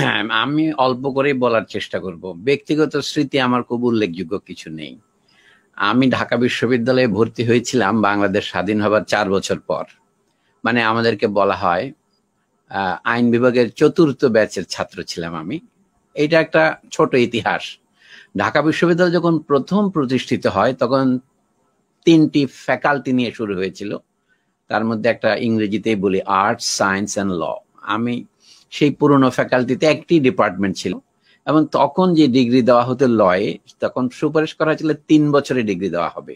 হ্যাঁ, আমি অল্প করেই বলার চেষ্টা করব ব্যক্তিগত স্মৃতি আমার খুব উল্লেখযোগ্য কিছু নেই আমি ঢাকা বিশ্ববিদ্যালয়ে ভর্তি হয়েছিলাম বাংলাদেশ স্বাধীন হবার চার বছর পর মানে আমাদেরকে বলা হয় আইন বিভাগের চতুর্থ ব্যাচের ছাত্র ছিলাম আমি এটা একটা ছোট ইতিহাস ঢাকা বিশ্ববিদ্যালয় যখন প্রথম প্রতিষ্ঠিত হয় তখন তিনটি ফ্যাকাল্টি নিয়ে শুরু হয়েছিল তার মধ্যে একটা ইংরেজিতেই বলি আর্টস সায়েন্স অ্যান্ড ল আমি সেই পুরনো ফ্যাকাল্টিতে একটি ডিপার্টমেন্ট ছিল এবং তখন যে ডিগ্রি দেওয়া হতো লয়ে তখন সুপারিশ করা হয়েছিল তিন বছরে ডিগ্রি দেওয়া হবে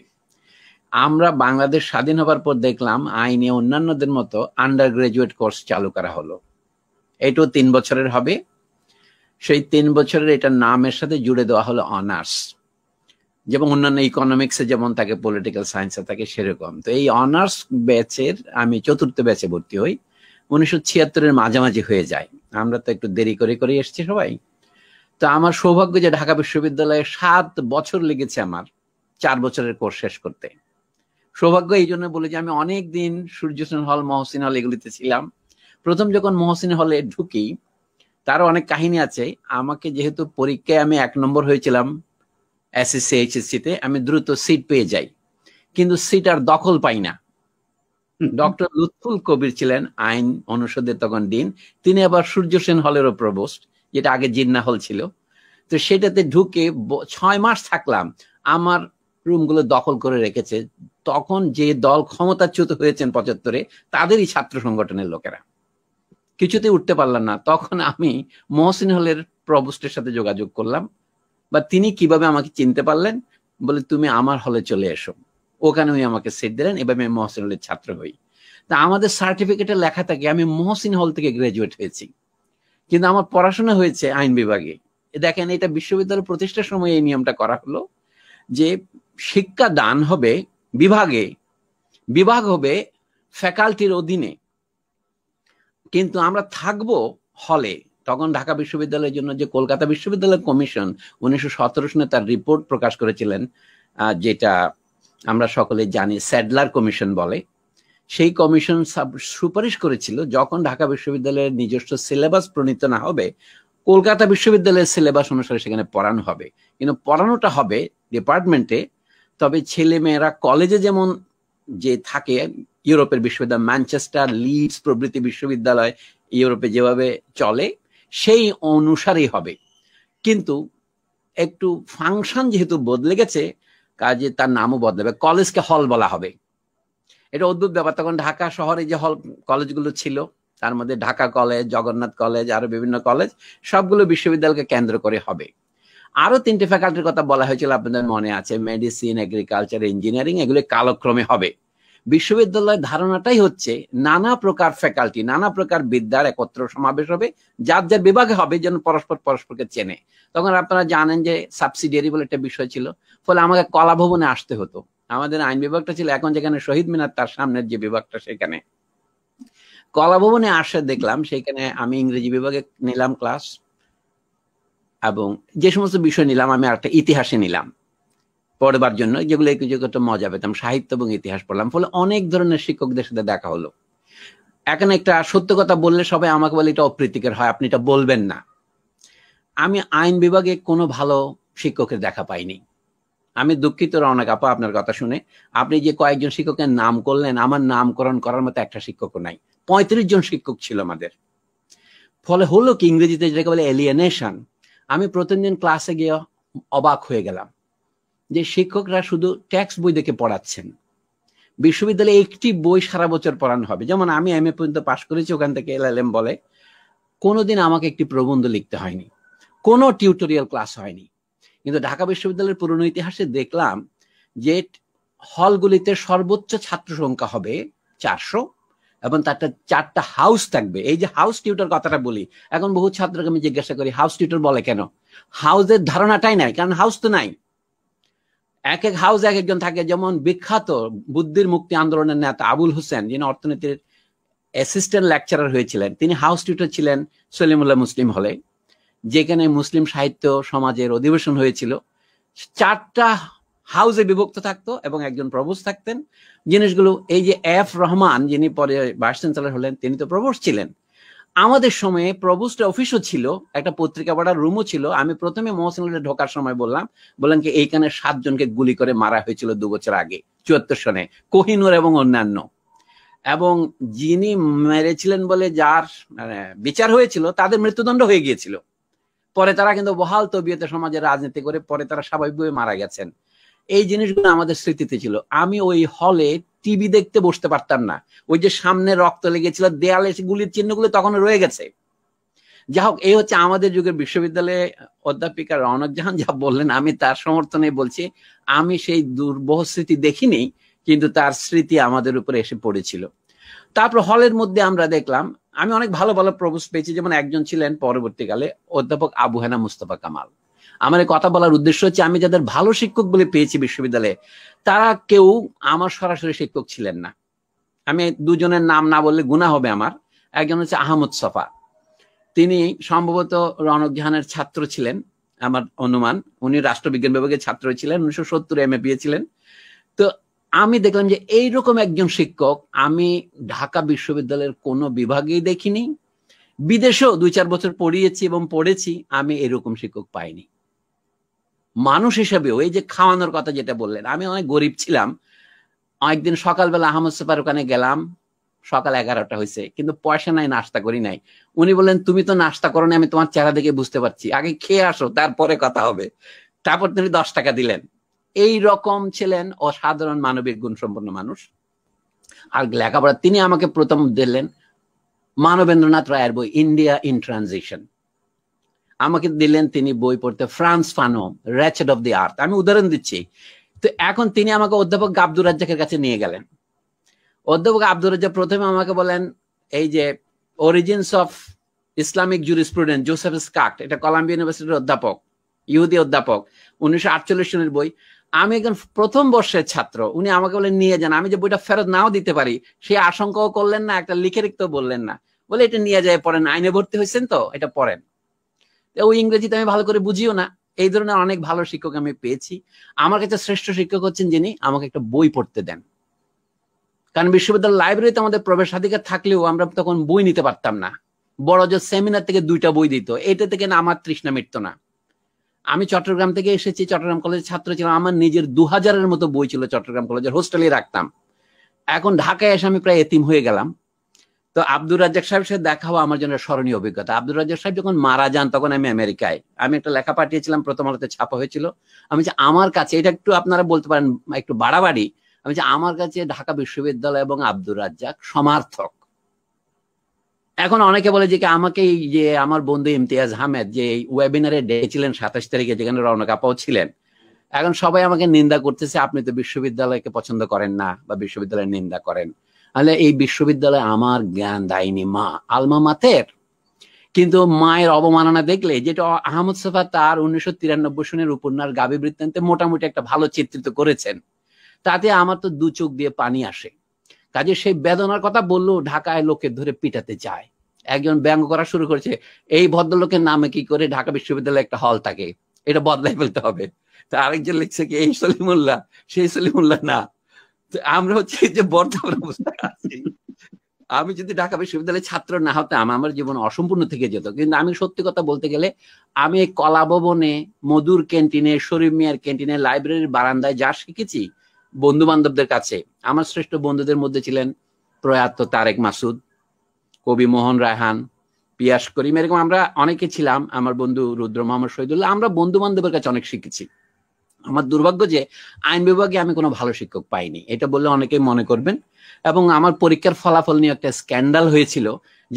আমরা বাংলাদেশ স্বাধীন হবার পর দেখলাম আইনে অন্যান্যদের মতো আন্ডার গ্রাজুয়েট কোর্স চালু করা হলো এটাও তিন বছরের হবে সেই তিন বছরের এটা নামের সাথে জুড়ে দেওয়া হলো অনার্স যেমন অন্যান্য ইকোনমিক্সে যেমন থাকে পলিটিক্যাল সায়েন্সে থাকে সেরকম তো এই অনার্স ব্যাচের আমি চতুর্থ ব্যাচে ভর্তি হই উনিশশো ছিয়াত্তরের মাঝামাঝি হয়ে যায় আমরা তো একটু দেরি করে করে এসছি সবাই তো আমার সৌভাগ্য যে ঢাকা বিশ্ববিদ্যালয়ে সাত বছর লেগেছে আমার চার বছরের কোর্স শেষ করতে সৌভাগ্য এই জন্য বলে যে আমি অনেক দিন সূর্য হল মহসিন হল এগুলিতে ছিলাম প্রথম যখন মহসিন হলে ঢুকি তারও অনেক কাহিনী আছে আমাকে যেহেতু পরীক্ষায় আমি এক নম্বর হয়েছিলাম এসএসসি এইচএসসিতে আমি দ্রুত সিট পেয়ে যাই কিন্তু সিট আর দখল পাই না ডক্টর লুৎফুল কবির ছিলেন আইন অনুষদের তখন দিন তিনি আবার সূর্য সেন হলেরও প্রবোস্ট যেটা আগে জিন্না হল ছিল তো সেটাতে ঢুকে ছয় মাস থাকলাম আমার রুমগুলো দখল করে রেখেছে তখন যে দল ক্ষমতাচ্যুত হয়েছেন পঁচাত্তরে তাদেরই ছাত্র সংগঠনের লোকেরা কিছুতে উঠতে পারলাম না তখন আমি মহসিন হলের প্রবোস্টের সাথে যোগাযোগ করলাম বা তিনি কিভাবে আমাকে চিনতে পারলেন বলে তুমি আমার হলে চলে এসো ওখানে উনি আমাকে সেট দিলেন এবার আমি মহসিন হলের ছাত্র হই তা আমাদের সার্টিফিকেটে লেখা থাকে আমি মহসিন হল থেকে গ্রাজুয়েট হয়েছি কিন্তু আমার পড়াশোনা হয়েছে আইন বিভাগে দেখেন এটা বিশ্ববিদ্যালয় প্রতিষ্ঠার সময় এই নিয়মটা করা হলো যে শিক্ষা দান হবে বিভাগে বিভাগ হবে ফ্যাকাল্টির অধীনে কিন্তু আমরা থাকব হলে তখন ঢাকা বিশ্ববিদ্যালয়ের জন্য যে কলকাতা বিশ্ববিদ্যালয় কমিশন উনিশশো সতেরো সনে তার রিপোর্ট প্রকাশ করেছিলেন যেটা আমরা সকলে জানি স্যাডলার কমিশন বলে সেই কমিশন সুপারিশ করেছিল যখন ঢাকা বিশ্ববিদ্যালয়ের নিজস্ব সিলেবাস প্রণীত না হবে কলকাতা বিশ্ববিদ্যালয়ের সিলেবাস অনুসারে সেখানে পড়ানো হবে কিন্তু পড়ানোটা হবে ডিপার্টমেন্টে তবে ছেলে মেয়েরা কলেজে যেমন যে থাকে ইউরোপের বিশ্ববিদ্যালয় ম্যানচেস্টার লিডস প্রভৃতি বিশ্ববিদ্যালয় ইউরোপে যেভাবে চলে সেই অনুসারেই হবে কিন্তু একটু ফাংশন যেহেতু বদলে গেছে কাজে তার নামও বদলাবে কলেজকে হল বলা হবে এটা অদ্ভুত ব্যাপার তখন ঢাকা শহরে যে হল কলেজগুলো ছিল তার মধ্যে ঢাকা কলেজ জগন্নাথ কলেজ আরো বিভিন্ন কলেজ সবগুলো বিশ্ববিদ্যালয়কে কেন্দ্র করে হবে আরো তিনটে ফ্যাকাল্টির কথা বলা হয়েছিল আপনাদের মনে আছে মেডিসিন এগ্রিকালচার ইঞ্জিনিয়ারিং এগুলো কালক্রমে হবে বিশ্ববিদ্যালয়ের ধারণাটাই হচ্ছে নানা প্রকার ফ্যাকাল্টি নানা প্রকার বিদ্যার একত্র সমাবেশ হবে যার যার বিভাগে হবে যেন পরস্পর পরস্পরকে চেনে তখন আপনারা জানেন যে সাবসিডিয়ারি বলে একটা বিষয় ছিল ফলে আমাকে কলা ভবনে আসতে হতো আমাদের আইন বিভাগটা ছিল এখন যেখানে শহীদ মিনার তার সামনের যে বিভাগটা সেখানে কলা ভবনে আসে দেখলাম সেখানে আমি ইংরেজি বিভাগে নিলাম ক্লাস এবং যে সমস্ত বিষয় নিলাম আমি একটা ইতিহাসে নিলাম পড়বার জন্য যেগুলো একটা মজা পেতাম সাহিত্য এবং ইতিহাস পড়লাম ফলে অনেক ধরনের শিক্ষকদের সাথে দেখা হলো এখন একটা সত্য কথা বললে সবাই আমাকে বলে এটা অপ্রীতিকর হয় আপনি এটা বলবেন না আমি আইন বিভাগে কোনো ভালো শিক্ষকের দেখা পাইনি আমি দুঃখিত রওনা কাপা আপনার কথা শুনে আপনি যে কয়েকজন শিক্ষকের নাম করলেন আমার নামকরণ করার মতো একটা শিক্ষকও নাই পঁয়ত্রিশ জন শিক্ষক ছিল আমাদের ফলে হলো কি ইংরেজিতে যেটাকে বলে এলিয়েনেশন আমি প্রতিদিন ক্লাসে গিয়ে অবাক হয়ে গেলাম যে শিক্ষকরা শুধু ট্যাক্স বই দেখে পড়াচ্ছেন বিশ্ববিদ্যালয়ে একটি বই সারা বছর পড়ানো হবে যেমন আমি এম এ পর্যন্ত পাশ করেছি ওখান থেকে এম বলে কোনোদিন আমাকে একটি প্রবন্ধ লিখতে হয়নি কোনো টিউটোরিয়াল ক্লাস হয়নি কিন্তু ঢাকা বিশ্ববিদ্যালয়ের পুরনো ইতিহাসে দেখলাম যে হলগুলিতে সর্বোচ্চ ছাত্র সংখ্যা হবে চারশো এবং তারটা চারটা হাউস থাকবে এই যে হাউস টিউটার কথাটা বলি এখন বহু ছাত্রকে আমি জিজ্ঞাসা করি হাউস টিউটর বলে কেন হাউসের ধারণাটাই নাই কারণ হাউস তো নাই এক এক হাউস এক একজন থাকে যেমন বিখ্যাত বুদ্ধির মুক্তি আন্দোলনের নেতা আবুল হোসেন যিনি অর্থনীতির অ্যাসিস্ট্যান্ট লেকচারার হয়েছিলেন তিনি হাউস টিউটার ছিলেন সলিমুল্লাহ মুসলিম হলে যেখানে মুসলিম সাহিত্য সমাজের অধিবেশন হয়েছিল চারটা হাউসে বিভক্ত থাকতো এবং একজন প্রবোস থাকতেন জিনিসগুলো এই যে এফ রহমান যিনি পরে ভাইস চ্যান্সেলর হলেন তিনি তো প্রবোস ছিলেন আমাদের সময়ে প্রবোস্ট অফিসও ছিল একটা পত্রিকা পড়ার রুমও ছিল আমি প্রথমে মহসিন ঢোকার সময় বললাম বললাম কি এইখানে সাতজনকে গুলি করে মারা হয়েছিল দু বছর আগে চুয়াত্তর সনে কোহিনুর এবং অন্যান্য এবং যিনি মেরেছিলেন বলে যার মানে, বিচার হয়েছিল তাদের মৃত্যুদণ্ড হয়ে গিয়েছিল পরে তারা কিন্তু বহাল তবিয়তে সমাজের রাজনীতি করে পরে তারা স্বাভাবিকভাবে মারা গেছেন এই জিনিসগুলো আমাদের স্মৃতিতে ছিল আমি ওই হলে টিভি দেখতে বসতে পারতাম না ওই যে সামনে রক্ত লেগেছিল দেয়ালে গুলির চিহ্নগুলো তখন রয়ে গেছে যা হোক এই হচ্ছে আমাদের যুগের বিশ্ববিদ্যালয়ে অধ্যাপিকা রওনক জাহান যা বললেন আমি তার সমর্থনে বলছি আমি সেই দুর্বহ স্মৃতি দেখিনি কিন্তু তার স্মৃতি আমাদের উপরে এসে পড়েছিল তারপর হলের মধ্যে আমরা দেখলাম আমি অনেক ভালো ভালো প্রবেশ পেয়েছি যেমন একজন ছিলেন পরবর্তীকালে অধ্যাপক আবু হেনা মুস্তফা কামাল আমার কথা বলার উদ্দেশ্য হচ্ছে আমি যাদের ভালো শিক্ষক বলে পেয়েছি বিশ্ববিদ্যালয়ে তারা কেউ আমার সরাসরি শিক্ষক ছিলেন না আমি দুজনের নাম না বললে গুণা হবে আমার একজন হচ্ছে আহমদ সফা তিনি সম্ভবত রনক জাহানের ছাত্র ছিলেন আমার অনুমান উনি রাষ্ট্রবিজ্ঞান বিভাগের ছাত্র ছিলেন উনিশশো সত্তর এম এ ছিলেন তো আমি দেখলাম যে এইরকম একজন শিক্ষক আমি ঢাকা বিশ্ববিদ্যালয়ের কোনো বিভাগেই দেখিনি বিদেশেও দুই চার বছর পড়িয়েছি এবং পড়েছি আমি এরকম শিক্ষক পাইনি মানুষ হিসেবেও এই যে খাওয়ানোর কথা যেটা বললেন আমি অনেক গরিব ছিলাম অনেকদিন সকালবেলা আহমদ সুপার ওখানে গেলাম সকাল এগারোটা হয়েছে কিন্তু পয়সা নাই নাস্তা করি নাই উনি বললেন তুমি তো নাস্তা করো আমি তোমার চেহারা দেখে বুঝতে পারছি আগে খেয়ে আসো তারপরে কথা হবে তারপর তিনি দশ টাকা দিলেন এই রকম ছিলেন অসাধারণ মানবিক গুণ সম্পন্ন মানুষ আর লেখাপড়া তিনি আমাকে প্রথম দিলেন মানবেন্দ্রনাথ রায়ের বই ইন্ডিয়া ইন ট্রানজিশন আমাকে দিলেন তিনি বই পড়তে Frantz Fanon wretched of the earth আমি উদাহরণ দিচ্ছি তো এখন তিনি আমাকে অধ্যাপক আব্দুর রাজ্জাকের কাছে নিয়ে গেলেন অধ্যাপক আব্দুর রাজ্জাক প্রথমে আমাকে বলেন এই যে origins of Islamic jury student Joseph Schacht এটা কলাম্বিয়া ইউনিভার্সিটির অধ্যাপক ইহুদি অধ্যাপক উনিশশো আটচল্লিশ সনের বই আমি একজন প্রথম বর্ষের ছাত্র উনি আমাকে বলে নিয়ে যান আমি যে বইটা ফেরত নাও দিতে পারি সে আশঙ্কাও করলেন না একটা লিখে লিখতেও বললেন না বলে এটা নিয়ে যায় পড়েন আইনে ভর্তি হয়েছেন তো এটা পড়েন ও ইংরেজিতে আমি ভালো করে বুঝিও না এই ধরনের অনেক ভালো শিক্ষক আমি পেয়েছি আমার কাছে শ্রেষ্ঠ শিক্ষক হচ্ছেন যিনি আমাকে একটা বই পড়তে দেন কারণ বিশ্ববিদ্যালয় লাইব্রেরিতে আমাদের প্রবেশাধিকার থাকলেও আমরা তখন বই নিতে পারতাম না বড় যে সেমিনার থেকে দুইটা বই দিত এটা থেকে না আমার তৃষ্ণা মিটতো না আমি চট্টগ্রাম থেকে এসেছি চট্টগ্রাম কলেজের ছাত্র ছিলাম আমার নিজের দু হাজারের মতো বই ছিল চট্টগ্রাম কলেজের হোস্টেলে রাখতাম এখন ঢাকায় এসে আমি প্রায় এতিম হয়ে গেলাম তো আব্দুর রাজ্জাক সাহেবের সাথে দেখা হওয়া আমার জন্য স্মরণীয় অভিজ্ঞতা আব্দুর রাজ্জাক সাহেব যখন মারা যান তখন আমি আমেরিকায় আমি একটা লেখা পাঠিয়েছিলাম প্রথম আলোতে ছাপা হয়েছিল আমি যে আমার কাছে এটা একটু আপনারা বলতে পারেন একটু বাড়াবাড়ি আমি যে আমার কাছে ঢাকা বিশ্ববিদ্যালয় এবং আব্দুর রাজ্জাক সমার্থক এখন অনেকে বলে যে আমাকে যে আমার বন্ধু ইমতিয়াজ আহমেদ যে ওয়েবিনারে ডেকেছিলেন সাতাশ তারিখে যেখানে রওনা কাপাও ছিলেন এখন সবাই আমাকে নিন্দা করতেছে আপনি তো বিশ্ববিদ্যালয়কে পছন্দ করেন না বা বিশ্ববিদ্যালয়ের নিন্দা করেন তাহলে এই বিশ্ববিদ্যালয়ে আমার জ্ঞান দায়নি মা আলমা মাতের কিন্তু মায়ের অবমাননা দেখলে যেটা আহমদ সফা তার উনিশশো তিরানব্বই সনের উপন্যাস গাবি বৃত্তান্তে মোটামুটি একটা ভালো চিত্রিত করেছেন তাতে আমার তো দু চোখ দিয়ে পানি আসে কাজে সেই বেদনার কথা বললো ঢাকায় লোকে ধরে পিটাতে চায় একজন ব্যঙ্গ করা শুরু করেছে এই ভদ্রলোকের নামে কি করে ঢাকা বিশ্ববিদ্যালয়ে একটা হল থাকে এটা বদলাই ফেলতে হবে তা আরেকজন লিখছে কি এই সলিমুল্লাহ সেই সলিমুল্লাহ না আমরা হচ্ছে যে বর্তমান অবস্থায় আছি আমি যদি ঢাকা বিশ্ববিদ্যালয়ের ছাত্র না হতাম আমার জীবন অসম্পূর্ণ থেকে যেত কিন্তু আমি সত্যি কথা বলতে গেলে আমি কলা ভবনে মধুর ক্যান্টিনে শরীফ মিয়ার ক্যান্টিনে লাইব্রেরির বারান্দায় যা শিখেছি বন্ধু বান্ধবদের কাছে আমার শ্রেষ্ঠ বন্ধুদের মধ্যে ছিলেন প্রয়াত তারেক মাসুদ কবি মোহন রায়হান পিয়াস করিম এরকম আমরা অনেকে ছিলাম আমার বন্ধু রুদ্র মোহাম্মদ শহীদুল্লাহ আমরা বন্ধু বান্ধবের কাছে অনেক শিখেছি আমার দুর্ভাগ্য যে আইন বিভাগে আমি কোনো ভালো শিক্ষক পাইনি এটা বললে অনেকেই মনে করবেন এবং আমার পরীক্ষার ফলাফল নিয়ে একটা স্ক্যান্ডাল হয়েছিল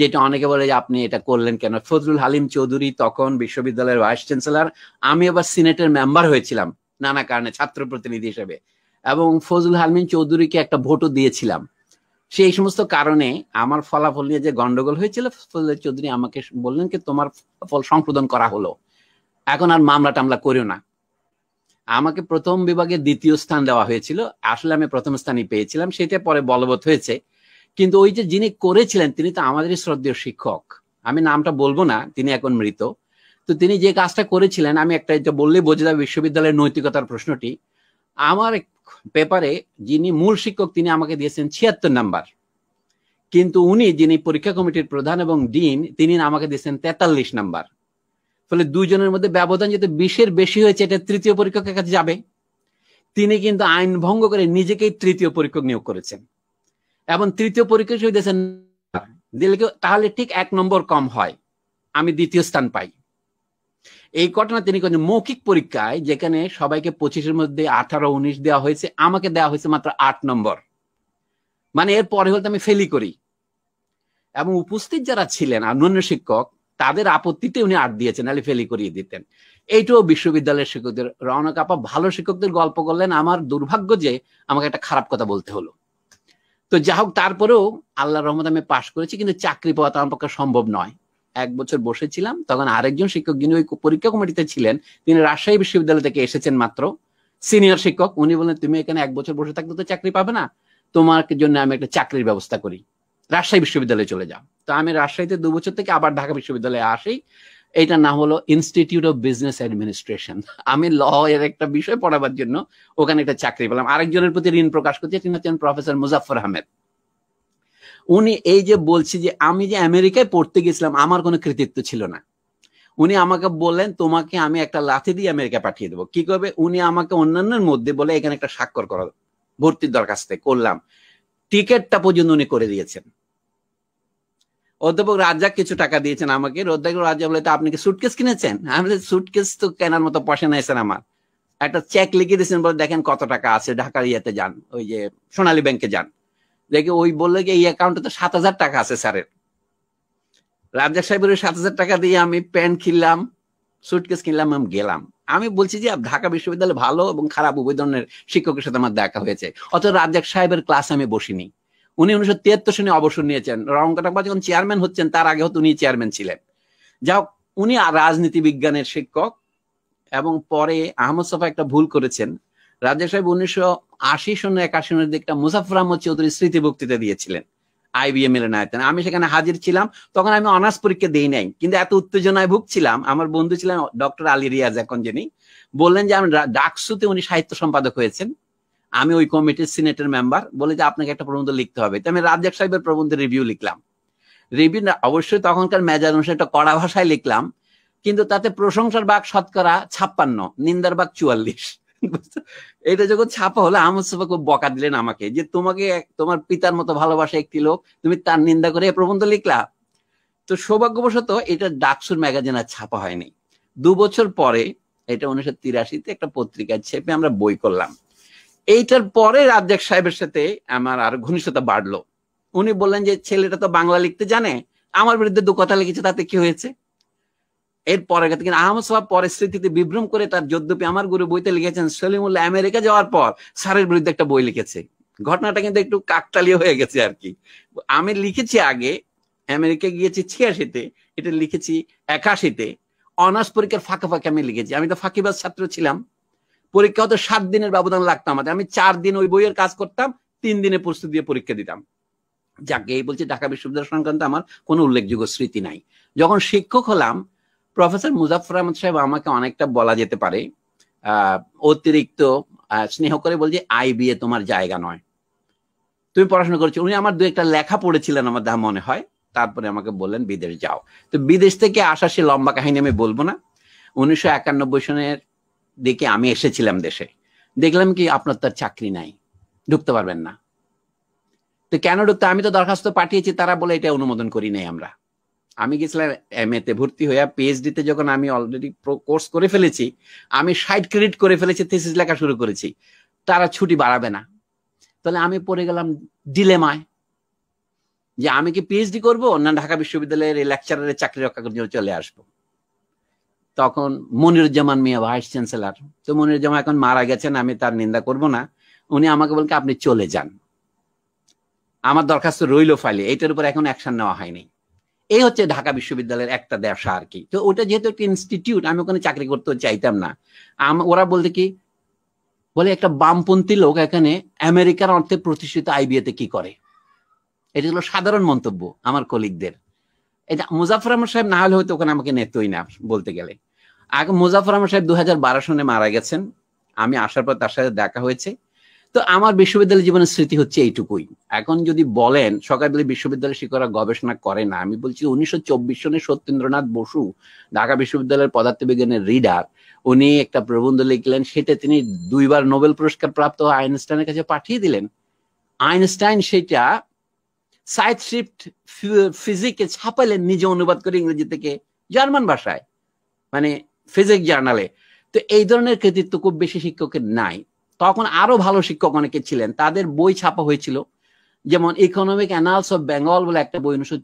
যেটা অনেকে বলে যে আপনি এটা করলেন কেন ফজলুল হালিম চৌধুরী তখন বিশ্ববিদ্যালয়ের ভাইস চ্যান্সেলর আমি আবার সিনেটের মেম্বার হয়েছিলাম নানা কারণে ছাত্র প্রতিনিধি হিসেবে এবং ফজলুল হালিম চৌধুরীকে একটা ভোটও দিয়েছিলাম সেই সমস্ত কারণে আমার ফলাফল নিয়ে যে গন্ডগোল হয়েছিল ফজল চৌধুরী আমাকে বললেন কি তোমার ফল সংশোধন করা হলো এখন আর মামলা টামলা করিও না আমাকে প্রথম বিভাগে দ্বিতীয় স্থান দেওয়া হয়েছিল আসলে আমি প্রথম স্থানই পেয়েছিলাম সেটা পরে বলবৎ হয়েছে কিন্তু ওই যে যিনি করেছিলেন তিনি তো আমাদেরই শ্রদ্ধেয় শিক্ষক আমি নামটা বলবো না তিনি এখন মৃত তো তিনি যে কাজটা করেছিলেন আমি একটা এটা বললেই বোঝা যাবে বিশ্ববিদ্যালয়ের নৈতিকতার প্রশ্নটি আমার পেপারে যিনি মূল শিক্ষক তিনি আমাকে দিয়েছেন ছিয়াত্তর নাম্বার কিন্তু উনি যিনি পরীক্ষা কমিটির প্রধান এবং ডিন তিনি আমাকে দিয়েছেন তেতাল্লিশ নাম্বার ফলে দুইজনের মধ্যে ব্যবধান যেহেতু বিশের বেশি হয়েছে এটা তৃতীয় পরীক্ষকের কাছে যাবে তিনি কিন্তু আইন ভঙ্গ করে নিজেকেই তৃতীয় পরীক্ষক নিয়োগ করেছেন এবং তৃতীয় পরীক্ষক দিয়েছেন দিলে তাহলে ঠিক এক নম্বর কম হয় আমি দ্বিতীয় স্থান পাই এই ঘটনা তিনি করেন মৌখিক পরীক্ষায় যেখানে সবাইকে পঁচিশের মধ্যে আঠারো উনিশ দেওয়া হয়েছে আমাকে দেওয়া হয়েছে মাত্র আট নম্বর মানে এর পরে হতে আমি ফেলি করি এবং উপস্থিত যারা ছিলেন অন্যান্য শিক্ষক তাদের আপত্তিতে উনি আট দিয়েছেন নাহলে ফেলি করিয়ে দিতেন এইটাও বিশ্ববিদ্যালয়ের শিক্ষকদের রওনা কাপা ভালো শিক্ষকদের গল্প করলেন আমার দুর্ভাগ্য যে আমাকে একটা খারাপ কথা বলতে হলো তো যা হোক তারপরেও আল্লাহ রহমত আমি পাশ করেছি কিন্তু চাকরি পাওয়া তো আমার পক্ষে সম্ভব নয় এক বছর বসেছিলাম তখন আরেকজন শিক্ষক যিনি ওই পরীক্ষা কমিটিতে ছিলেন তিনি রাজশাহী বিশ্ববিদ্যালয় থেকে এসেছেন মাত্র সিনিয়র শিক্ষক উনি বললেন তুমি এখানে এক বছর বসে থাকলে তো চাকরি পাবে না তোমার জন্য আমি একটা চাকরির ব্যবস্থা করি রাজশাহী বিশ্ববিদ্যালয়ে চলে যাও তো আমি রাজশাহীতে দু বছর থেকে আবার ঢাকা বিশ্ববিদ্যালয়ে আসি এটার নাম হলো ইনস্টিটিউট অফ বিজনেস অ্যাডমিনিস্ট্রেশন আমি ল এর একটা বিষয় পড়াবার জন্য ওখানে একটা চাকরি পেলাম আরেকজনের প্রতি ঋণ প্রকাশ করছি তিনি হচ্ছেন প্রফেসর মুজাফর আহমেদ উনি এই যে বলছি যে আমি যে আমেরিকায় পড়তে গেছিলাম আমার কোনো কৃতিত্ব ছিল না উনি আমাকে বললেন তোমাকে আমি একটা লাথি দিয়ে আমেরিকা পাঠিয়ে দেবো কি করবে উনি আমাকে অন্যান্যের মধ্যে বলে এখানে একটা স্বাক্ষর করা ভর্তির দরখাস্তে করলাম টিকেটটা পর্যন্ত উনি করে দিয়েছেন অধ্যাপক রাজা কিছু টাকা দিয়েছেন আমাকে অধ্যাপক রাজা বলে আপনি কি সুটকেস কিনেছেন আমি সুটকেস তো কেনার মতো পয়সা নাইছেন আমার একটা চেক লিখে দিয়েছেন বলে দেখেন কত টাকা আছে ঢাকার ইয়েতে যান ওই যে সোনালী ব্যাংকে যান দেখে ওই বললে যে এই অ্যাকাউন্টে তো সাত হাজার টাকা আছে স্যারের রাজ্জাক সাহেবের সাত হাজার টাকা দিয়ে আমি প্যান্ট কিনলাম সুটকেস কিনলাম আমি গেলাম আমি বলছি যে ঢাকা বিশ্ববিদ্যালয় ভালো এবং খারাপ উভয় ধরনের শিক্ষকের সাথে আমার দেখা হয়েছে অত রাজ্জাক সাহেবের ক্লাস আমি বসিনি উনি উনিশশো তিয়াত্তর সনে অবসর নিয়েছেন রঙ্কাটাপা যখন চেয়ারম্যান হচ্ছেন তার আগে হতো উনি চেয়ারম্যান ছিলেন যা উনি রাজনীতি বিজ্ঞানের শিক্ষক এবং পরে আহমদ সফা একটা ভুল করেছেন রাজা সাহেব উনিশশো আশি সনে একাশি সনের দিকটা মুজাফর আহমদ চৌধুরী স্মৃতি বক্তৃতা দিয়েছিলেন আইবিএম এর নায়তন আমি সেখানে হাজির ছিলাম তখন আমি অনার্স পরীক্ষা দিই নাই কিন্তু এত উত্তেজনায় ভুগছিলাম আমার বন্ধু ছিলেন ডক্টর আলী রিয়াজ এখন যিনি বললেন যে আমি ডাকসুতে উনি সাহিত্য সম্পাদক হয়েছেন আমি ওই কমিটির সিনেটের মেম্বার বলে যে আপনাকে একটা প্রবন্ধ লিখতে হবে তো আমি রাজ্জাক সাহেবের প্রবন্ধ রিভিউ লিখলাম রিভিউ অবশ্যই তখনকার মেজাজ অনুসারে একটা কড়া ভাষায় লিখলাম কিন্তু তাতে প্রশংসার বাঘ শতকরা ছাপ্পান্ন নিন্দার বাঘ চুয়াল্লিশ এটা যখন ছাপা হলো আমসুফা খুব বকা দিলেন আমাকে যে তোমাকে তোমার পিতার মতো ভালোবাসা একটি লোক তুমি তার নিন্দা করে প্রবন্ধ লিখলা তো সৌভাগ্যবশত এটা ডাকসুর ম্যাগাজিন আর ছাপা হয়নি দু বছর পরে এটা উনিশশো তিরাশিতে একটা পত্রিকায় ছেপে আমরা বই করলাম এইটার পরে রাজ্জাক সাহেবের সাথে আমার আর ঘনিষ্ঠতা বাড়লো উনি বললেন যে ছেলেটা তো বাংলা লিখতে জানে আমার বিরুদ্ধে দু কথা লিখেছে তাতে কি হয়েছে এর পরে কিন্তু আহমদ সাহেব পরে স্মৃতিতে বিভ্রম করে তার যদ্যপি আমার গুরু বইতে লিখেছেন সলিমুল্লাহ আমেরিকা যাওয়ার পর স্যারের বিরুদ্ধে একটা বই লিখেছে ঘটনাটা কিন্তু একটু কাকতালি হয়ে গেছে আর কি আমি লিখেছি আগে আমেরিকা গিয়েছি ছিয়াশিতে এটা লিখেছি একাশিতে অনার্স পরীক্ষার ফাঁকে ফাঁকে আমি লিখেছি আমি তো ফাঁকিবাজ ছাত্র ছিলাম পরীক্ষা হতো সাত দিনের ব্যবধান লাগতো আমাদের আমি চার দিন ওই বইয়ের কাজ করতাম তিন দিনে প্রস্তুতি দিয়ে পরীক্ষা দিতাম যাকে এই বলছে ঢাকা বিশ্ববিদ্যালয় সংক্রান্ত আমার কোনো উল্লেখযোগ্য স্মৃতি নাই যখন শিক্ষক হলাম প্রফেসর মুজাফর আহমদ সাহেব আমাকে অনেকটা বলা যেতে পারে অতিরিক্ত স্নেহ করে বলছে আই বিয়ে তোমার জায়গা নয় তুমি পড়াশোনা করছো উনি আমার দু একটা লেখা পড়েছিলেন আমার দা মনে হয় তারপরে আমাকে বললেন বিদেশ যাও তো বিদেশ থেকে আসা সে লম্বা কাহিনী আমি বলবো না উনিশশো একানব্বই সনের দেখে আমি এসেছিলাম দেশে দেখলাম কি আপনার তার চাকরি নাই ঢুকতে পারবেন না তো কেন ঢুকতে আমি তো দরখাস্ত পাঠিয়েছি তারা বলে এটা অনুমোদন করি নাই আমরা আমি গেছিলাম এম এতে ভর্তি হইয়া পিএইচডি তে যখন আমি অলরেডি কোর্স করে ফেলেছি আমি সাইড ক্রেডিট করে ফেলেছি থিসিস লেখা শুরু করেছি তারা ছুটি বাড়াবে না তাহলে আমি পড়ে গেলাম ডিলেমায় যে আমি কি পিএইচডি করবো না ঢাকা বিশ্ববিদ্যালয়ের লেকচারের চাকরি রক্ষা করে চলে আসবো তখন মনিরুজ্জামান মিয়া ভাইস চ্যান্সেলার তো মনিরুজ্জামান এখন মারা গেছেন আমি তার নিন্দা করব না উনি আমাকে বলকে আপনি চলে যান আমার দরখাস্ত রইল ফাইলে এটার উপর এখন অ্যাকশন নেওয়া হয়নি এই হচ্ছে ঢাকা বিশ্ববিদ্যালয়ের একটা ব্যবসা আর কি তো ওটা যেহেতু একটা ইনস্টিটিউট আমি ওখানে চাকরি করতে চাইতাম না ওরা বলতে কি বলে একটা বামপন্থী লোক এখানে আমেরিকার অর্থে প্রতিষ্ঠিত আইবিএতে কি করে এটা হলো সাধারণ মন্তব্য আমার কলিগদের এটা মুজাফর আহমদ সাহেব না হলে হয়তো ওখানে আমাকে নেতই না বলতে গেলে আগে মুজাফর আহমদ সাহেব দু সনে মারা গেছেন আমি আসার পর তার সাথে দেখা হয়েছে তো আমার বিশ্ববিদ্যালয় জীবনের স্মৃতি হচ্ছে এইটুকুই এখন যদি বলেন সকালবেলা বিশ্ববিদ্যালয় শিক্ষকরা গবেষণা করে না আমি বলছি উনিশশো চব্বিশ সনে সত্যেন্দ্রনাথ বসু ঢাকা বিশ্ববিদ্যালয়ের পদার্থবিজ্ঞানের রিডার উনি একটা প্রবন্ধ লিখলেন সেটা তিনি দুইবার নোবেল পুরস্কার প্রাপ্ত আইনস্টাইনের কাছে পাঠিয়ে দিলেন আইনস্টাইন সেটা সাইড শিফট ফিজিকে ছাপালেন নিজে অনুবাদ করে ইংরেজি থেকে জার্মান ভাষায় মানে ফিজিক্স জার্নালে তো এই ধরনের কৃতিত্ব খুব বেশি শিক্ষকের নাই তখন আরো ভালো শিক্ষক অনেকে ছিলেন তাদের বই ছাপা হয়েছিল যেমন ইকোনমিক অ্যানালস অফ বেঙ্গল বলে একটা বই উনিশশো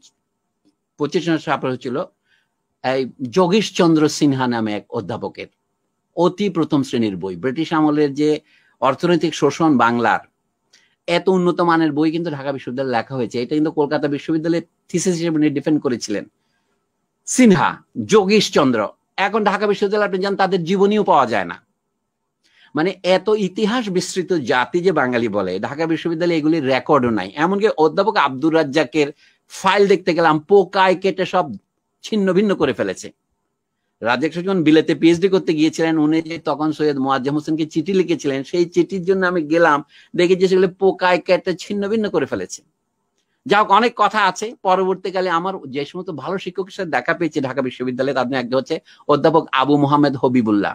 পঁচিশ সনে ছাপা হয়েছিল এই যোগীশ চন্দ্র সিনহা নামে এক অধ্যাপকের অতি প্রথম শ্রেণীর বই ব্রিটিশ আমলের যে অর্থনৈতিক শোষণ বাংলার এত উন্নত মানের বই কিন্তু ঢাকা বিশ্ববিদ্যালয়ে লেখা হয়েছে এটা কিন্তু কলকাতা বিশ্ববিদ্যালয়ে থিসিস হিসেবে ডিফেন্ড করেছিলেন সিনহা যোগীশ চন্দ্র এখন ঢাকা বিশ্ববিদ্যালয় আপনি যান তাদের জীবনীও পাওয়া যায় না মানে এত ইতিহাস বিস্তৃত জাতি যে বাঙালি বলে ঢাকা বিশ্ববিদ্যালয়ে এগুলির রেকর্ডও নাই এমনকি অধ্যাপক আব্দুর রাজ্জাকের ফাইল দেখতে গেলাম পোকায় কেটে সব ছিন্ন ভিন্ন করে ফেলেছে রাজেক যখন বিলেতে পিএইচডি করতে গিয়েছিলেন উনি যে তখন সৈয়দ মোয়াজ্জেম হোসেনকে চিঠি লিখেছিলেন সেই চিঠির জন্য আমি গেলাম দেখেছি সেগুলো পোকায় কেটে ছিন্ন ভিন্ন করে ফেলেছে যা হোক অনেক কথা আছে পরবর্তীকালে আমার যে সমস্ত ভালো শিক্ষকের সাথে দেখা পেয়েছি ঢাকা বিশ্ববিদ্যালয়ে তাদের একজন হচ্ছে অধ্যাপক আবু মোহাম্মদ হবিবুল্লাহ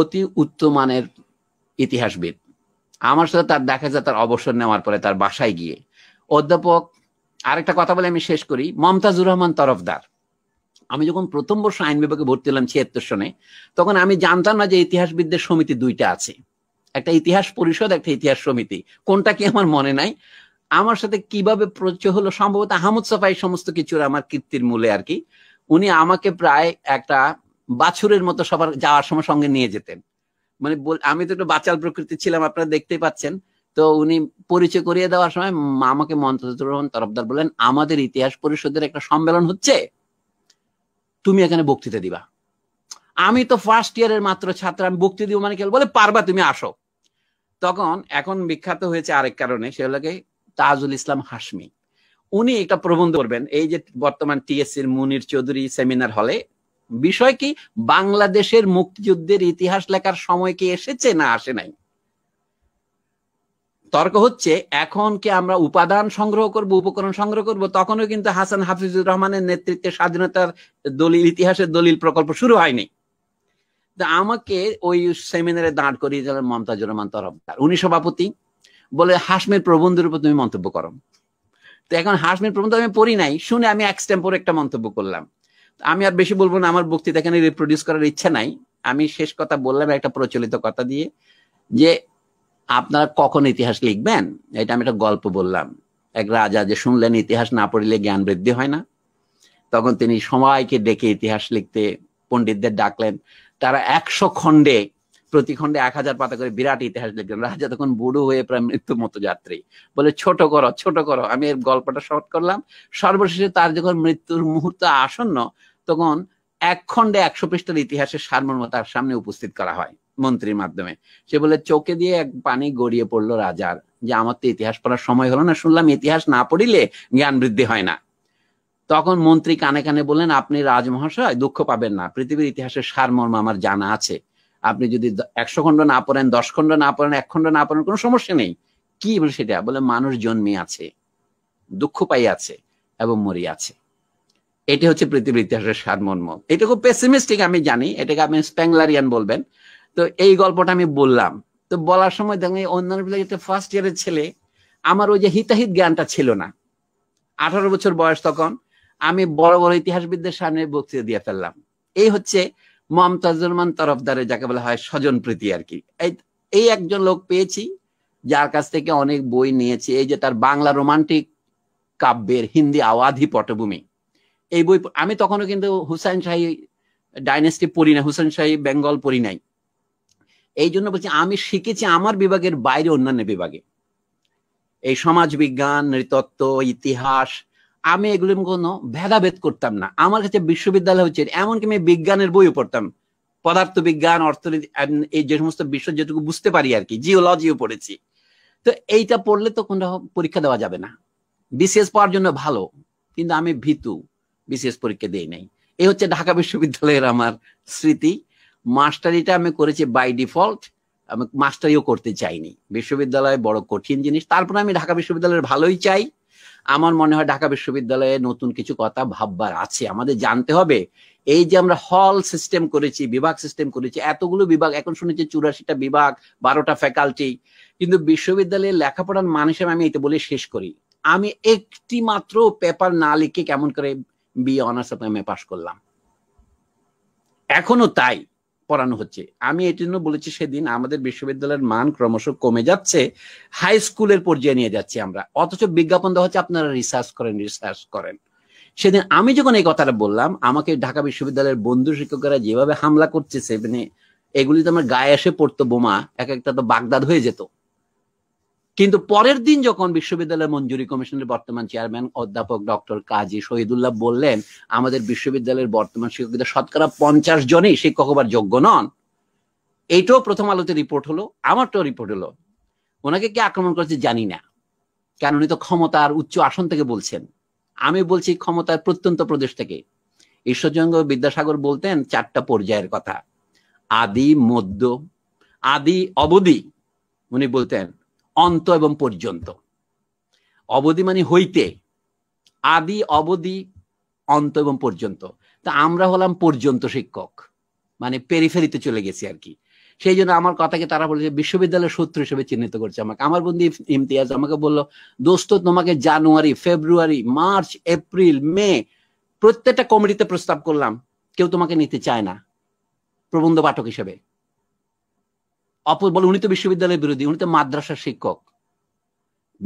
অতি উত্তমানের ইতিহাসবিদ আমার সাথে তার দেখা যায় তার অবসর নেওয়ার পরে তার বাসায় গিয়ে অধ্যাপক আরেকটা কথা বলে আমি শেষ করি মমতাজুর রহমান তরফদার আমি যখন প্রথম বর্ষ আইন বিভাগে ভর্তি হলাম ছিয়াত্তর সনে তখন আমি জানতাম না যে ইতিহাসবিদদের সমিতি দুইটা আছে একটা ইতিহাস পরিষদ একটা ইতিহাস সমিতি কোনটা কি আমার মনে নাই আমার সাথে কিভাবে পরিচয় হলো সম্ভবত আহমদ সাফাই সমস্ত কিছুর আমার কীর্তির মূলে আর কি উনি আমাকে প্রায় একটা বাছুরের মতো সবার যাওয়ার সময় সঙ্গে নিয়ে যেতেন মানে আমি তো একটু বাচাল প্রকৃতি ছিলাম আপনারা দেখতেই পাচ্ছেন তো উনি পরিচয় করিয়ে দেওয়ার সময় আমাকে মন্ত্রণ তরফদার বলেন আমাদের ইতিহাস পরিষদের একটা সম্মেলন হচ্ছে তুমি এখানে বক্তৃতা দিবা আমি তো ফার্স্ট ইয়ারের মাত্র ছাত্র আমি বক্তৃতা দিব মানে কেউ বলে পারবা তুমি আসো তখন এখন বিখ্যাত হয়েছে আরেক কারণে সে হলো তাজুল ইসলাম হাসমি উনি একটা প্রবন্ধ করবেন এই যে বর্তমান টিএসসির মুনির চৌধুরী সেমিনার হলে বিষয় কি বাংলাদেশের মুক্তিযুদ্ধের ইতিহাস লেখার সময় কি এসেছে না আসে নাই তর্ক হচ্ছে এখন কি আমরা উপাদান সংগ্রহ করব উপকরণ সংগ্রহ করব তখনও কিন্তু হাসান হাফিজুর রহমানের নেতৃত্বে স্বাধীনতার দলিল ইতিহাসের দলিল প্রকল্প শুরু হয়নি আমাকে ওই সেমিনারে দাঁড় করিয়ে দিলেন মমতাজুর রহমান তরফদার উনি সভাপতি বলে হাসমের প্রবন্ধের উপর তুমি মন্তব্য করো তো এখন হাসমের প্রবন্ধ আমি পড়ি নাই শুনে আমি এক পরে একটা মন্তব্য করলাম আমি আর বেশি বলবো না আমার বক্তৃতা এখানে রিপ্রোডিউস করার ইচ্ছা নাই আমি শেষ কথা বললাম একটা প্রচলিত কথা দিয়ে যে আপনারা কখন ইতিহাস লিখবেন এটা আমি একটা গল্প বললাম এক রাজা যে শুনলেন ইতিহাস না পড়লে জ্ঞান বৃদ্ধি হয় না তখন তিনি সবাইকে ডেকে ইতিহাস লিখতে পণ্ডিতদের ডাকলেন তারা একশো খণ্ডে প্রতিখণ্ডে এক হাজার পাতা করে বিরাট ইতিহাস লিখলেন রাজা তখন বুড়ো হয়ে প্রায় মৃত্যু মতো যাত্রী বলে ছোট করো ছোট করো আমি এর গল্পটা শর্ট করলাম সর্বশেষে তার যখন মৃত্যুর মুহূর্ত আসন্ন তখন এক খণ্ডে একশো পৃষ্ঠার ইতিহাসের সারমর্ম তার সামনে উপস্থিত করা হয় মন্ত্রীর মাধ্যমে সে বলে চোখে দিয়ে এক পানি গড়িয়ে পড়লো রাজার যে আমার তো ইতিহাস পড়ার সময় হলো না শুনলাম ইতিহাস না পড়িলে জ্ঞান বৃদ্ধি হয় না তখন মন্ত্রী কানে কানে বললেন আপনি রাজমহাশয় দুঃখ পাবেন না পৃথিবীর ইতিহাসের সারমর্ম আমার জানা আছে আপনি যদি একশো খণ্ড না পড়েন দশ খণ্ড না পড়েন এক খণ্ড না পড়েন কোনো সমস্যা নেই কি বলে সেটা বলে মানুষ জন্মে আছে দুঃখ পাই আছে এবং মরি আছে এটা হচ্ছে পৃথিবীর ইতিহাসের সারমর্ম এটা খুব পেসিমিস্টিক আমি জানি এটাকে আপনি স্প্যাংলারিয়ান বলবেন তো এই গল্পটা আমি বললাম তো বলার সময় দেখলাম অন্যান্য ফার্স্ট ইয়ারের ছেলে আমার ওই যে হিতাহিত জ্ঞানটা ছিল না আঠারো বছর বয়স তখন আমি বড় বড় ইতিহাসবিদদের সামনে বক্তৃতা দিয়ে ফেললাম এই হচ্ছে মমতাজুর রহমান তরফদারে যাকে বলা হয় স্বজন প্রীতি আর কি এই একজন লোক পেয়েছি যার কাছ থেকে অনেক বই নিয়েছি এই যে তার বাংলা রোমান্টিক কাব্যের হিন্দি আওয়াধি পটভূমি এই বই আমি তখনও কিন্তু হুসাইন শাহী ডাইনেস্টি পড়ি না হুসেন শাহী বেঙ্গল পড়ি নাই এই জন্য বলছি আমি শিখেছি আমার বিভাগের বাইরে অন্যান্য বিভাগে এই সমাজ বিজ্ঞান নৃতত্ব ইতিহাস আমি এগুলোর কোনো ভেদাভেদ করতাম না আমার কাছে বিশ্ববিদ্যালয় হচ্ছে এমনকি আমি বিজ্ঞানের বইও পড়তাম পদার্থবিজ্ঞান অর্থনীতি এই যে সমস্ত বিষয় যেটুকু বুঝতে পারি আর কি জিওলজিও পড়েছি তো এইটা পড়লে তো কোনো পরীক্ষা দেওয়া যাবে না বিশেষ পাওয়ার জন্য ভালো কিন্তু আমি ভীতু বিশেষ পরীক্ষা দিই নাই এই হচ্ছে ঢাকা বিশ্ববিদ্যালয়ের আমার স্মৃতি মাস্টারিটা আমি করেছি বাই ডিফল্ট আমি মাস্টারিও করতে চাইনি বিশ্ববিদ্যালয়ে বড় কঠিন জিনিস তারপরে আমি ঢাকা বিশ্ববিদ্যালয়ের ভালোই চাই আমার মনে হয় ঢাকা বিশ্ববিদ্যালয়ে নতুন কিছু কথা ভাববার আছে আমাদের জানতে হবে এই যে আমরা হল সিস্টেম করেছি বিভাগ সিস্টেম করেছি এতগুলো বিভাগ এখন শুনেছি চুরাশিটা বিভাগ বারোটা ফ্যাকাল্টি কিন্তু বিশ্ববিদ্যালয়ে লেখাপড়ার মানুষ আমি এটা বলে শেষ করি আমি একটি মাত্র পেপার না লিখে কেমন করে BA honours M A pass করলাম এখনো তাই পড়ানো হচ্ছে আমি এই জন্য বলেছি সেদিন আমাদের বিশ্ববিদ্যালয়ের মান ক্রমশ কমে যাচ্ছে হাই স্কুলের পর্যায়ে নিয়ে যাচ্ছি আমরা অথচ বিজ্ঞাপন দেওয়া হচ্ছে আপনারা রিসার্চ করেন রিসার্চ করেন সেদিন আমি যখন এই কথাটা বললাম আমাকে ঢাকা বিশ্ববিদ্যালয়ের বন্ধু শিক্ষকেরা যেভাবে হামলা করছে মানে এগুলি তো আমার গায়ে এসে পড়তো বোমা এক একটা তো বাগদাদ হয়ে যেত কিন্তু পরের দিন যখন বিশ্ববিদ্যালয় মঞ্জুরি কমিশনের বর্তমান চেয়ারম্যান অধ্যাপক ডক্টর কাজী শহীদুল্লাহ বললেন আমাদের বিশ্ববিদ্যালয়ের বর্তমান শিক্ষকদের শতকরা পঞ্চাশ জনই শিক্ষক হবার যোগ্য নন এইটাও প্রথম আলোতে রিপোর্ট হলো তো রিপোর্ট হলো ওনাকে কে আক্রমণ করেছে জানি না কেন উনি তো ক্ষমতার উচ্চ আসন থেকে বলছেন আমি বলছি ক্ষমতার প্রত্যন্ত প্রদেশ থেকে ঈশ্বরচন্দ্র বিদ্যাসাগর বলতেন চারটা পর্যায়ের কথা আদি মধ্য আদি অবধি উনি বলতেন অন্ত এবং পর্যন্ত অবধি মানে হইতে আদি অবধি অন্ত এবং পর্যন্ত তা আমরা হলাম পর্যন্ত শিক্ষক মানে পেরিফেরিতে চলে গেছি আর কি সেই জন্য আমার কথাকে তারা বলেছে বিশ্ববিদ্যালয়ের শত্রু হিসেবে চিহ্নিত করছে আমাকে আমার বন্ধু ইমতিয়াজ আমাকে বললো দোস্ত তোমাকে জানুয়ারি ফেব্রুয়ারি মার্চ এপ্রিল মে প্রত্যেকটা কমিটিতে প্রস্তাব করলাম কেউ তোমাকে নিতে চায় না প্রবন্ধ পাঠক হিসেবে অপর বলে উনি তো বিশ্ববিদ্যালয়ের বিরোধী উনি তো মাদ্রাসার শিক্ষক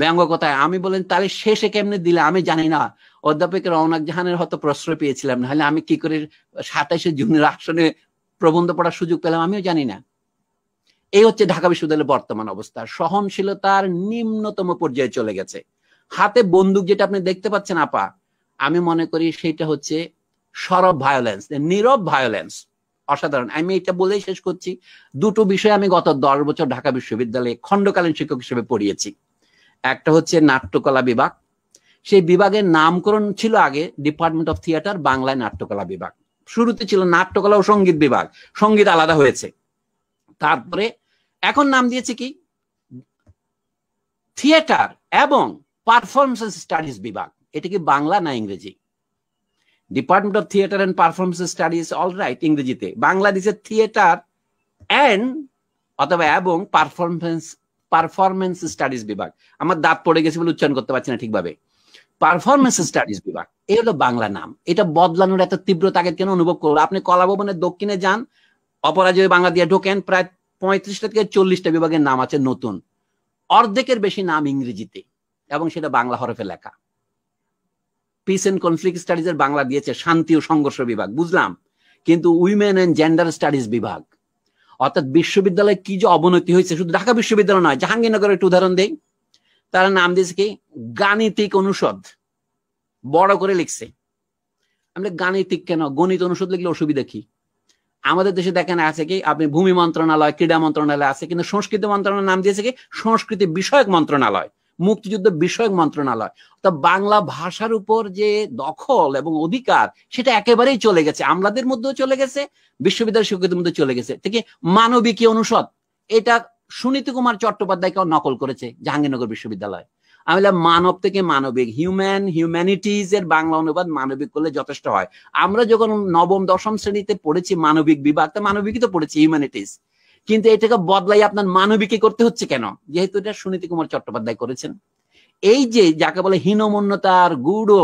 ব্যঙ্গ কথায় আমি বলেন তাহলে শেষে কেমনে দিলে আমি জানি না অধ্যাপক রওনাক জাহানের হয়তো প্রশ্রয় পেয়েছিলাম নাহলে আমি কি করে সাতাইশে জুনের আসনে প্রবন্ধ পড়ার সুযোগ পেলাম আমিও জানি না এই হচ্ছে ঢাকা বিশ্ববিদ্যালয়ের বর্তমান অবস্থা সহনশীলতার নিম্নতম পর্যায়ে চলে গেছে হাতে বন্দুক যেটা আপনি দেখতে পাচ্ছেন আপা আমি মনে করি সেটা হচ্ছে সরব ভায়োলেন্স নীরব ভায়োলেন্স অসাধারণ আমি এটা বলেই শেষ করছি দুটো বিষয় আমি গত দশ বছর ঢাকা বিশ্ববিদ্যালয়ে খণ্ডকালীন শিক্ষক হিসেবে পড়িয়েছি একটা হচ্ছে নাট্যকলা বিভাগ সেই বিভাগের নামকরণ ছিল আগে ডিপার্টমেন্ট অফ থিয়েটার বাংলায় নাট্যকলা বিভাগ শুরুতে ছিল নাট্যকলা ও সঙ্গীত বিভাগ সঙ্গীত আলাদা হয়েছে তারপরে এখন নাম দিয়েছে কি থিয়েটার এবং পারফরমেন্স স্টাডিজ বিভাগ এটা কি বাংলা না ইংরেজি department of theatre and performance studies all right ইংরেজিতে বাংলাদেশের থিয়েটার অ্যান্ড অথবা এবং পারফরমেন্স পারফরমেন্স স্টাডিজ বিভাগ আমার দাঁত পড়ে গেছে বলে উচ্চারণ করতে পারছি না ঠিকভাবে পারফরমেন্স স্টাডিজ বিভাগ এই হলো বাংলা নাম এটা বদলানোর এত তীব্র তাগিদ কেন অনুভব করলো আপনি কলাভবনের দক্ষিণে যান অপরাজয় বাংলা দিয়ে ঢোকেন প্রায় পঁয়ত্রিশটা থেকে চল্লিশটা বিভাগের নাম আছে নতুন অর্ধেকের বেশি নাম ইংরেজিতে এবং সেটা বাংলা হরফে লেখা পিস এন্ড কনফ্লিক্ট স্টাডিজ এর বাংলা দিয়েছে শান্তি ও সংঘর্ষ বিভাগ বুঝলাম কিন্তু উইমেন এন্ড জেন্ডার স্টাডিজ বিভাগ অর্থাৎ বিশ্ববিদ্যালয়ে কি যে অবনতি হয়েছে শুধু ঢাকা বিশ্ববিদ্যালয় নয় জাহাঙ্গীরনগরের একটু উদাহরণ দেই তারা নাম দিয়েছে কি গাণিতিক অনুষদ বড় করে লিখছে আমরা গাণিতিক কেন গণিত অনুষদ লিখলে অসুবিধা কি আমাদের দেশে দেখেন আছে কি আপনি ভূমি মন্ত্রণালয় ক্রীড়া মন্ত্রণালয় আছে কিন্তু সংস্কৃতি মন্ত্রণালয় নাম দিয়েছে কি সংস্কৃতি বিষয়ক মন্ত্রণালয় মুক্তিযুদ্ধ বিষয়ক মন্ত্রণালয় তা বাংলা ভাষার উপর যে দখল এবং অধিকার সেটা একেবারেই চলে গেছে আমলাদের মধ্যেও চলে গেছে বিশ্ববিদ্যালয় শিক্ষকদের মধ্যে চলে গেছে থেকে মানবিকী অনুষদ এটা সুনীত কুমার চট্টোপাধ্যায়কেও নকল করেছে জাহাঙ্গীরনগর বিশ্ববিদ্যালয় আমি বললাম মানব থেকে মানবিক হিউম্যান হিউম্যানিটিজ এর বাংলা অনুবাদ মানবিক করলে যথেষ্ট হয় আমরা যখন নবম দশম শ্রেণীতে পড়েছি মানবিক বিভাগ তা মানবিকই তো পড়েছি হিউম্যানিটিজ কিন্তু এটাকে বদলাই আপনার মানবিকে করতে হচ্ছে কেন যেহেতু এটা সুনীতি কুমার চট্টোপাধ্যায় করেছেন এই যে যাকে বলে হীনমন্যতার গুড়ো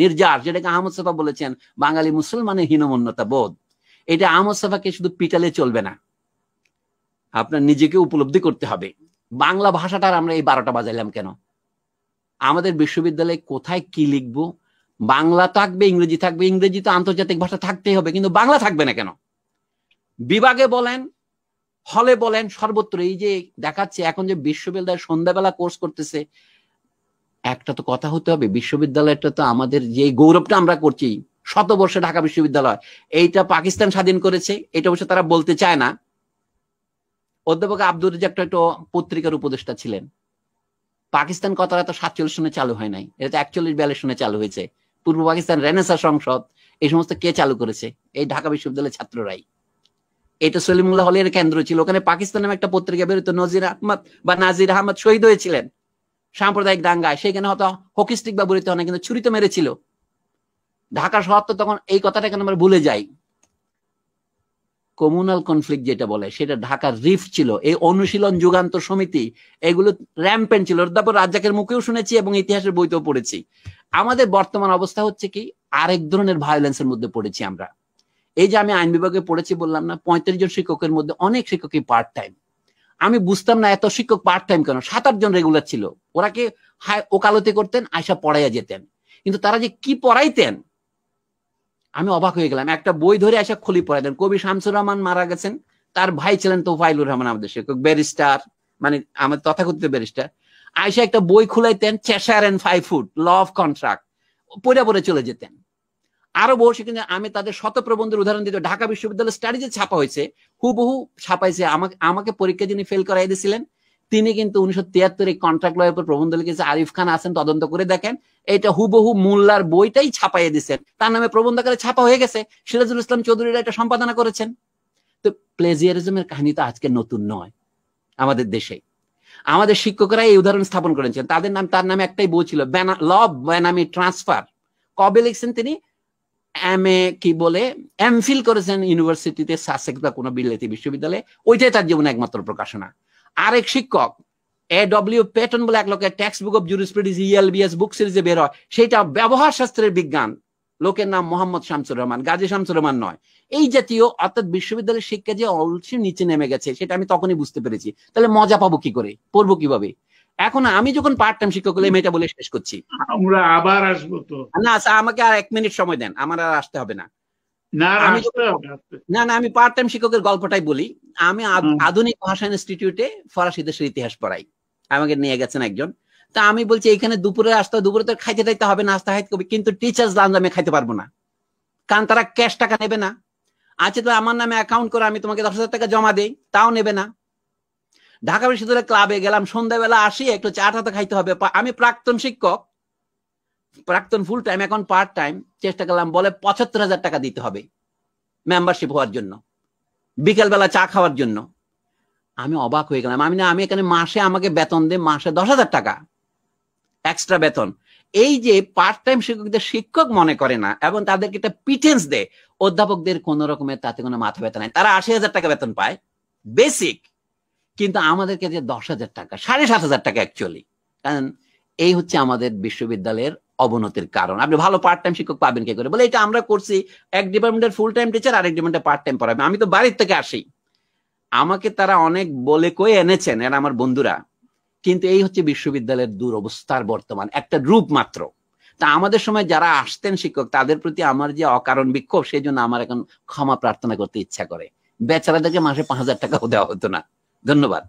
নির্যাস যেটাকে আহমদ সাফা বলেছেন বাঙালি মুসলমানের হীনমন্যতা বোধ এটা আহমদ সাফাকে শুধু পিটালে চলবে না আপনার নিজেকে উপলব্ধি করতে হবে বাংলা ভাষাটার আমরা এই বারোটা বাজাইলাম কেন আমাদের বিশ্ববিদ্যালয়ে কোথায় কি লিখবো বাংলা থাকবে ইংরেজি থাকবে ইংরেজি তো আন্তর্জাতিক ভাষা থাকতেই হবে কিন্তু বাংলা থাকবে না কেন বিভাগে বলেন হলে বলেন সর্বত্র এই যে দেখাচ্ছে এখন যে বিশ্ববিদ্যালয় সন্ধ্যাবেলা কোর্স করতেছে একটা তো কথা হতে হবে বিশ্ববিদ্যালয়টা তো আমাদের যে গৌরবটা আমরা করছি শত বর্ষে ঢাকা বিশ্ববিদ্যালয় এইটা পাকিস্তান স্বাধীন করেছে এটা অবশ্য তারা বলতে চায় না অধ্যাপক আব্দুর একটা একটা পত্রিকার উপদেষ্টা ছিলেন পাকিস্তান কথাটা তো সাতচল্লিশ সনে চালু হয় নাই এটা তো একচল্লিশ বিয়াল্লিশ সনে চালু হয়েছে পূর্ব পাকিস্তান রেনেসা সংসদ এই সমস্ত কে চালু করেছে এই ঢাকা বিশ্ববিদ্যালয়ের ছাত্ররাই এটা সলিমুল্লাহ হলের কেন্দ্র ছিল ওখানে পাকিস্তান নামে একটা পত্রিকা বেরোতো নজির আহমদ বা নাজির আহমদ শহীদ হয়েছিলেন সাম্প্রদায়িক দাঙ্গায় সেখানে হয়তো হকিস্টিক বা বলিতে হয় কিন্তু ছুরিতে মেরেছিল ঢাকা শহর তো তখন এই কথাটা কেন আমরা ভুলে যাই কমিউনাল কনফ্লিক্ট যেটা বলে সেটা ঢাকার রিফ ছিল এই অনুশীলন যুগান্ত সমিতি এগুলো র্যাম্পেন ছিল তারপর রাজ্জাকের মুখেও শুনেছি এবং ইতিহাসের বইতেও পড়েছি আমাদের বর্তমান অবস্থা হচ্ছে কি আরেক ধরনের ভায়োলেন্সের মধ্যে পড়েছি আমরা এই যে আমি আইন বিভাগে পড়েছি বললাম না পঁয়ত্রিশ জন শিক্ষকের মধ্যে অনেক শিক্ষকই পার্ট টাইম আমি বুঝতাম না এত শিক্ষক পার্ট টাইম কেন সাত আট জন রেগুলার ছিল ওরা কি ওকালতি করতেন আয়সা পড়াইয়া যেতেন কিন্তু তারা যে কি পড়াইতেন আমি অবাক হয়ে গেলাম একটা বই ধরে আয়সা খুলি পড়াইতেন কবি শামসুর রহমান মারা গেছেন তার ভাই ছিলেন তোফাইলুর রহমান আমাদের শিক্ষক ব্যারিস্টার মানে আমার তথাকথিত ব্যারিস্টার আয়সা একটা বই খুলাইতেন Cheshire and Fifoot law of contract পড়ে পড়ে চলে যেতেন আরো বহু সেখানে আমি তাদের শত প্রবন্ধের উদাহরণ দিতে ঢাকা বিশ্ববিদ্যালয় স্টাডিজে ছাপা হয়েছে হুবহু ছাপাইছে আমাকে আমাকে পরীক্ষা যিনি ফেল করাই দিয়েছিলেন তিনি কিন্তু উনিশশো তিয়াত্তর এই কন্ট্রাক্ট লয়ের উপর প্রবন্ধ লিখেছে আরিফ খান আছেন তদন্ত করে দেখেন এটা হুবহু মোল্লার বইটাই ছাপাইয়ে দিচ্ছেন তার নামে প্রবন্ধাকারে ছাপা হয়ে গেছে সিরাজুল ইসলাম চৌধুরীরা এটা সম্পাদনা করেছেন তো প্লেজিয়ারিজমের কাহিনী তো আজকে নতুন নয় আমাদের দেশে আমাদের শিক্ষকরা এই উদাহরণ স্থাপন করেছেন তাদের নাম তার নামে একটাই বই ছিল ল অফ বেনামি ট্রান্সফার কবে লিখছেন তিনি এম এ কি বলে এম ফিল করেছেন ইউনিভার্সিটিতে সাসেক বা কোনো বিলেতি বিশ্ববিদ্যালয়ে ওইটাই তার জীবনে একমাত্র প্রকাশনা আরেক শিক্ষক এ ডব্লিউ পেটন বলে এক লোকের টেক্সট বুক অফ জুরিসপ্রিডিস ইএলবিএস বুক সিরিজে বের হয় সেইটা ব্যবহার শাস্ত্রের বিজ্ঞান লোকের নাম মোহাম্মদ শামসুর রহমান গাজী শামসুর রহমান নয় এই জাতীয় অর্থাৎ বিশ্ববিদ্যালয়ের শিক্ষা যে অলসি নিচে নেমে গেছে সেটা আমি তখনই বুঝতে পেরেছি তাহলে মজা পাবো কি করে পড়বো কিভাবে এখন আমি যখন পার্ট টাইম শিক্ষক হলে মেয়েটা বলে শেষ করছি আমরা আবার আসবো তো না আমাকে আর এক মিনিট সময় দেন আমার আর আসতে হবে না না না আমি পার্ট টাইম শিক্ষকের গল্পটাই বলি আমি আধুনিক ভাষা ইনস্টিটিউটে ইতিহাস পড়াই আমাকে নিয়ে গেছেন একজন তা আমি বলছি এখানে দুপুরে আসতে দুপুরে তো খাইতে টাইতে হবে নাস্তা খাইতে হবে কিন্তু টিচার্স লাঞ্চ খাইতে পারবো না কারণ তারা ক্যাশ টাকা নেবে না আচ্ছা তো আমার নামে অ্যাকাউন্ট করে আমি তোমাকে দশ হাজার টাকা জমা দেই তাও নেবে না ঢাকা বিশ্ববিদ্যালয় ক্লাবে গেলাম সন্ধ্যাবেলা আসি একটু চা টাতে খাইতে হবে আমি প্রাক্তন শিক্ষক প্রাক্তন ফুল টাইম এখন পার্ট টাইম চেষ্টা করলাম বলে পঁচাত্তর হাজার টাকা দিতে হবে মেম্বারশিপ হওয়ার জন্য বিকেলবেলা চা খাওয়ার জন্য আমি অবাক হয়ে গেলাম আমি না আমি এখানে মাসে আমাকে বেতন দে মাসে দশ হাজার টাকা এক্সট্রা বেতন এই যে পার্ট টাইম শিক্ষকদের শিক্ষক মনে করে না এবং তাদেরকে একটা পিটেন্স দেয় অধ্যাপকদের কোন রকমের তাতে কোনো মাথা ব্যথা নাই তারা আশি হাজার টাকা বেতন পায় বেসিক কিন্তু আমাদেরকে যে দশ হাজার টাকা সাড়ে সাত হাজার টাকা অ্যাকচুয়ালি কারণ এই হচ্ছে আমাদের বিশ্ববিদ্যালয়ের অবনতির কারণ আপনি ভালো পার্ট টাইম শিক্ষক পাবেন কি করে বলে এটা আমরা করছি এক ডিপার্টমেন্টের ফুল টাইম টিচার আরেক ডিপার্টমেন্টে পার্ট টাইম পড়াবে আমি তো বাড়ির থেকে আসি আমাকে তারা অনেক বলে কয়ে এনেছেন এরা আমার বন্ধুরা কিন্তু এই হচ্ছে বিশ্ববিদ্যালয়ের দুরবস্থার বর্তমান একটা রূপ মাত্র তা আমাদের সময় যারা আসতেন শিক্ষক তাদের প্রতি আমার যে অকারণ বিক্ষোভ সেই জন্য আমার এখন ক্ষমা প্রার্থনা করতে ইচ্ছা করে বেচারাদেরকে মাসে পাঁচ হাজার টাকাও দেওয়া হতো না ধন্যবাদ